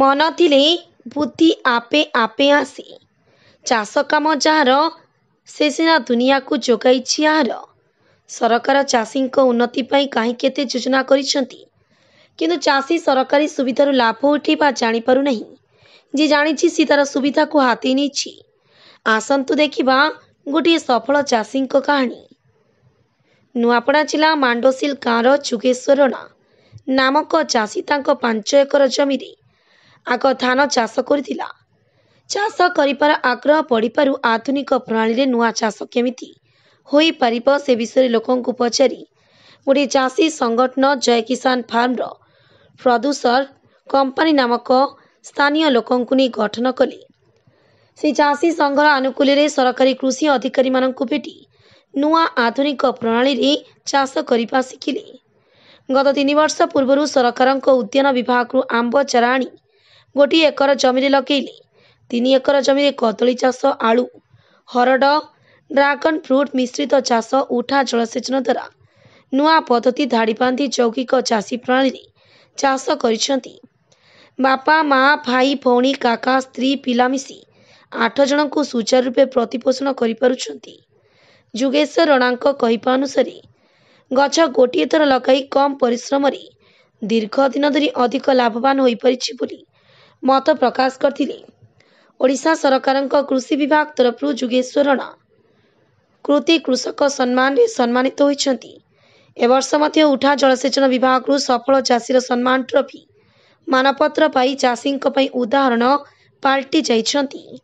ମନ ଥିଲେ ବୁଦ୍ଧି ଆପେ ଆପେ ଆସେ ଚାଷ କାମ ଯାହାର ସେ ସିନା ଦୁନିଆକୁ ଯୋଗାଇଛି ଆହାର ସରକାର ଚାଷୀଙ୍କ ଉନ୍ନତି ପାଇଁ କାହିଁକି ଏତେ ଯୋଜନା କରିଛନ୍ତି କିନ୍ତୁ ଚାଷୀ ସରକାରୀ ସୁବିଧାରୁ ଲାଭ ଉଠେଇବା ଜାଣିପାରୁନାହିଁ ଯିଏ ଜାଣିଛି ସେ ତାର ସୁବିଧାକୁ ହାତେଇ ନେଇଛି ଆସନ୍ତୁ ଦେଖିବା ଗୋଟିଏ ସଫଳ ଚାଷୀଙ୍କ କାହାଣୀ ନୂଆପଡ଼ା ଜିଲ୍ଲା ମାଣ୍ଡସିଲ୍ ଗାଁର ଯୁଗେଶ୍ୱରଣା ନାମକ ଚାଷୀ ତାଙ୍କ ପାଞ୍ଚ ଏକର ଜମିରେ ଆଗ ଧାନ ଚାଷ କରିଥିଲା ଚାଷ କରିବାର ଆଗ୍ରହ ପଡ଼ିପାରୁ ଆଧୁନିକ ପ୍ରଣାଳୀରେ ନୂଆ ଚାଷ କେମିତି ହୋଇପାରିବ ସେ ବିଷୟରେ ଲୋକଙ୍କୁ ପଚାରି ଗୋଟିଏ ଚାଷୀ ସଂଗଠନ ଜୟ କିଷାନ ଫାର୍ମର ପ୍ରଡ୍ୟୁସର କମ୍ପାନୀ ନାମକ ସ୍ଥାନୀୟ ଲୋକଙ୍କୁ ନେଇ ଗଠନ କଲେ ସେ ଚାଷୀ ସଂଘର ଆନୁକୂଲ୍ୟରେ ସରକାରୀ କୃଷି ଅଧିକାରୀମାନଙ୍କୁ ଭେଟି ନୂଆ ଆଧୁନିକ ପ୍ରଣାଳୀରେ ଚାଷ କରିବା ଶିଖିଲେ ଗତ ତିନି ବର୍ଷ ପୂର୍ବରୁ ସରକାରଙ୍କ ଉଦ୍ୟାନ ବିଭାଗରୁ ଆମ୍ବ ଚାରା ଆଣି ଗୋଟିଏ ଏକର ଜମିରେ ଲଗେଇଲେ ତିନି ଏକର ଜମିରେ କଦଳୀ ଚାଷ ଆଳୁ ହରଡ଼ ଡ୍ରାଗନ୍ ଫ୍ରୁଟ୍ ମିଶ୍ରିତ ଚାଷ ଉଠା ଜଳସେଚନ ଦ୍ୱାରା ନୂଆ ପଦ୍ଧତି ଧାଡ଼ି ଧାଡ଼ିପାନ୍ତି ଯୌଗିକ ଚାଷୀ ପ୍ରଣାଳୀରେ ଚାଷ କରିଛନ୍ତି ବାପା ମା ଭାଇ ଭଉଣୀ କାକା ସ୍ତ୍ରୀ ପିଲା ମିଶି ଆଠ ଜଣଙ୍କୁ ସୁଚାରୁ ରୂପେ ପ୍ରତିପୋଷଣ କରିପାରୁଛନ୍ତି ଯୁଗେଶ୍ୱର ରଣାଙ୍କ କହିବା ଅନୁସାରେ ଗଛ ଗୋଟିଏ ଥର ଲଗାଇ କମ୍ ପରିଶ୍ରମରେ ଦୀର୍ଘ ଦିନ ଧରି ଅଧିକ ଲାଭବାନ ହୋଇପାରିଛି ବୋଲି ମତ ପ୍ରକାଶ କରିଥିଲେ ଓଡ଼ିଶା ସରକାରଙ୍କ କୃଷି ବିଭାଗ ତରଫରୁ ଯୋଗେଶ୍ୱର ଯୋଗେଶ୍ୱରଣ କୃତି କୃଷକ ସମ୍ମାନରେ ସମ୍ମାନିତ ହୋଇଛନ୍ତି ଏ ବର୍ଷ ମଧ୍ୟ ଉଠା ଜଳସେଚନ ବିଭାଗରୁ ସଫଳ ଚାଷୀର ସମ୍ମାନ ଟ୍ରଫି ମାନପତ୍ର ପାଇ ଚାଷୀଙ୍କ ପାଇଁ ଉଦାହରଣ ପାଲଟି ଯାଇଛନ୍ତି